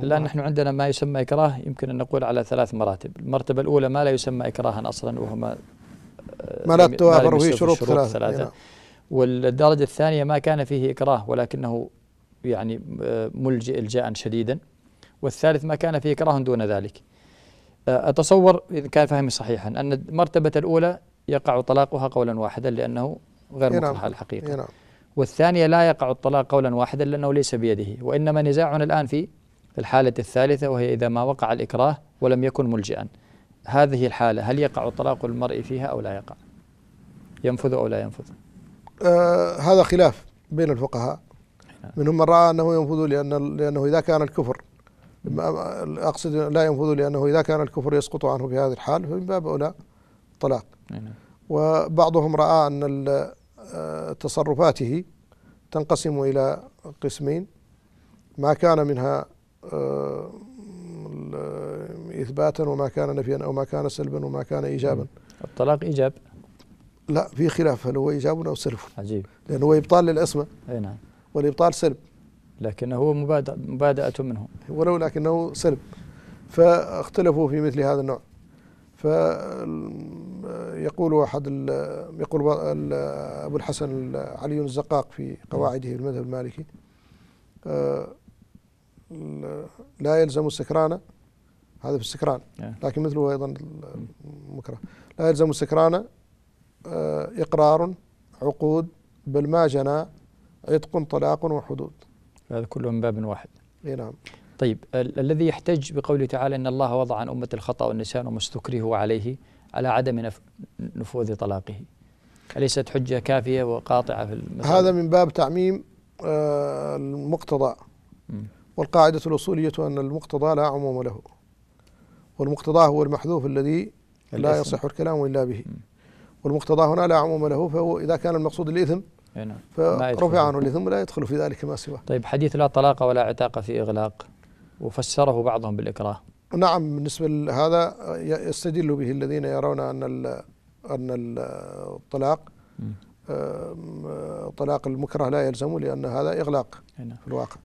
الآن نحن عندنا ما يسمى إكراه يمكن أن نقول على ثلاث مراتب المرتبة الأولى ما لا يسمى إكراها أصلا وهما آه، ما لا يعني توافر فيه شروط ثلاثة, ثلاثة. نعم. والدرجة الثانية ما كان فيه إكراه ولكنه يعني آه، ملجئ إلجاء شديدا والثالث ما كان فيه إكراه دون ذلك آه، أتصور إذا كان فهمي صحيحا أن المرتبة الأولى يقع طلاقها قولا واحدا لأنه غير مكره نعم. الحقيقة نعم. والثانية لا يقع الطلاق قولا واحدا لأنه ليس بيده وإنما نزاعنا الآن في في الحالة الثالثة وهي إذا ما وقع الإكراه ولم يكن ملجئا هذه الحالة هل يقع طلاق المرء فيها أو لا يقع ينفذ أو لا ينفذ آه هذا خلاف بين الفقهاء منهم من رأى أنه ينفذ لأن لأنه إذا كان الكفر أقصد لا ينفذ لأنه إذا كان الكفر يسقط عنه في هذه الحال فمن باب أولى طلاق نعم. وبعضهم رأى أن آه، تصرفاته تنقسم إلى قسمين ما كان منها آه، إثباتا وما كان نفيا أو ما كان سلبا وما كان إيجابا الطلاق إيجاب لا في خلاف هل هو إيجاب أو سلب عجيب لأنه هو إبطال للعصمة أي نعم والإبطال سلب لكنه هو مبادئة منه ولو لكنه سلب فاختلفوا في مثل هذا النوع فيقول أحد يقول أبو الحسن علي الزقاق في قواعده المذهب المالكي آه، لا يلزم السكران هذا في السكران لكن مثله أيضا المكره لا يلزم السكران آه، إقرار عقود بل ما جنى عتق طلاق وحدود هذا كله من باب واحد اي نعم طيب ال الذي يحتج بقوله تعالى ان الله وضع عن امه الخطا والنسيان وما استكرهوا عليه على عدم نف نفوذ طلاقه اليست حجه كافيه وقاطعه في المثال؟ هذا من باب تعميم آه المقتضى والقاعدة الأصولية أن المقتضى لا عموم له والمقتضى هو المحذوف الذي لا يصح الكلام إلا به والمقتضى هنا لا عموم له فهو إذا كان المقصود الإثم نعم. فرفع عنه الإثم لا يدخل في ذلك ما سواه طيب حديث لا طلاق ولا عتاق في إغلاق وفسره بعضهم بالإكراه نعم بالنسبة لهذا يستدل به الذين يرون أن أن الطلاق طلاق المكره لا يلزم لأن هذا إغلاق نعم. في الواقع